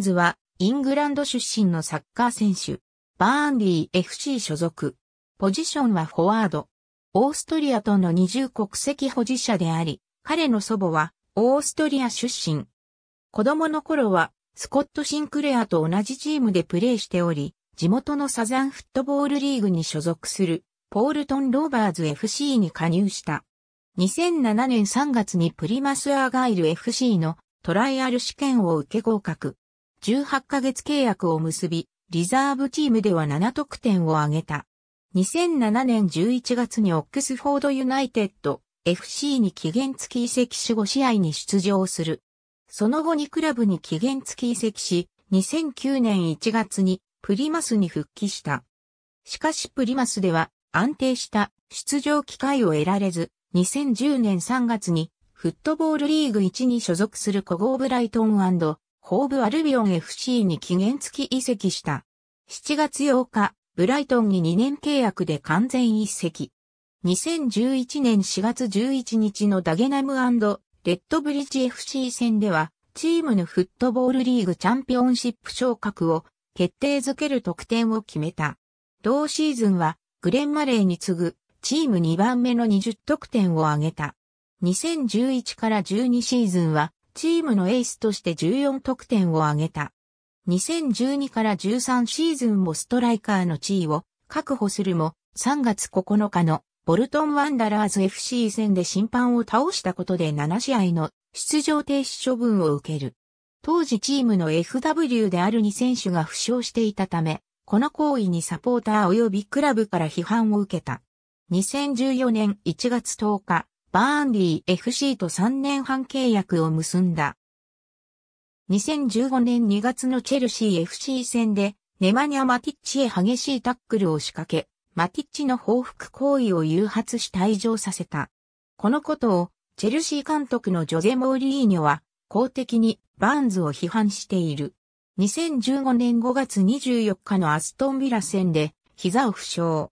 ンズは、イングランド出身のサッカー選手。バーンリー FC 所属。ポジションはフォワード。オーストリアとの二重国籍保持者であり、彼の祖母はオーストリア出身。子供の頃はスコット・シンクレアと同じチームでプレーしており、地元のサザンフットボールリーグに所属するポールトン・ローバーズ FC に加入した。2007年3月にプリマス・アーガイル FC のトライアル試験を受け合格。18ヶ月契約を結び、リザーブチームでは7得点を挙げた。2007年11月にオックスフォードユナイテッド FC に期限付き移籍し5試合に出場する。その後にクラブに期限付き移籍し、2009年1月にプリマスに復帰した。しかしプリマスでは安定した出場機会を得られず、2010年3月にフットボールリーグ1に所属する古豪ブライトンホーブ・アルビオン FC に期限付き移籍した。7月8日、ブライトンに2年契約で完全移籍。2011年4月11日のダゲナムレッドブリッジ FC 戦では、チームのフットボールリーグチャンピオンシップ昇格を決定づける得点を決めた。同シーズンは、グレン・マレーに次ぐ、チーム2番目の20得点を挙げた。2011から12シーズンは、チームのエースとして14得点を挙げた。2012から13シーズンもストライカーの地位を確保するも、3月9日のボルトンワンダラーズ FC 戦で審判を倒したことで7試合の出場停止処分を受ける。当時チームの FW である2選手が負傷していたため、この行為にサポーター及びクラブから批判を受けた。2014年1月10日、バーンリー FC と3年半契約を結んだ。2015年2月のチェルシー FC 戦で、ネマニャ・マティッチへ激しいタックルを仕掛け、マティッチの報復行為を誘発し退場させた。このことを、チェルシー監督のジョゼ・モーリーニョは、公的にバーンズを批判している。2015年5月24日のアストンビラ戦で、膝を負傷。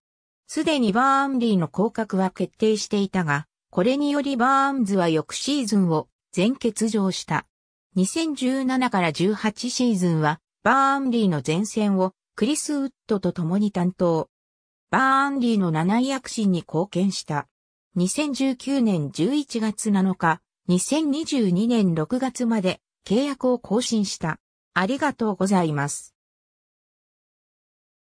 すでにバーンリーの降格は決定していたが、これによりバーンズは翌シーズンを全欠場した。2017から18シーズンは、バーンリーの前線をクリス・ウッドと共に担当。バーンリーの7位躍進に貢献した。2019年11月7日、2022年6月まで契約を更新した。ありがとうございます。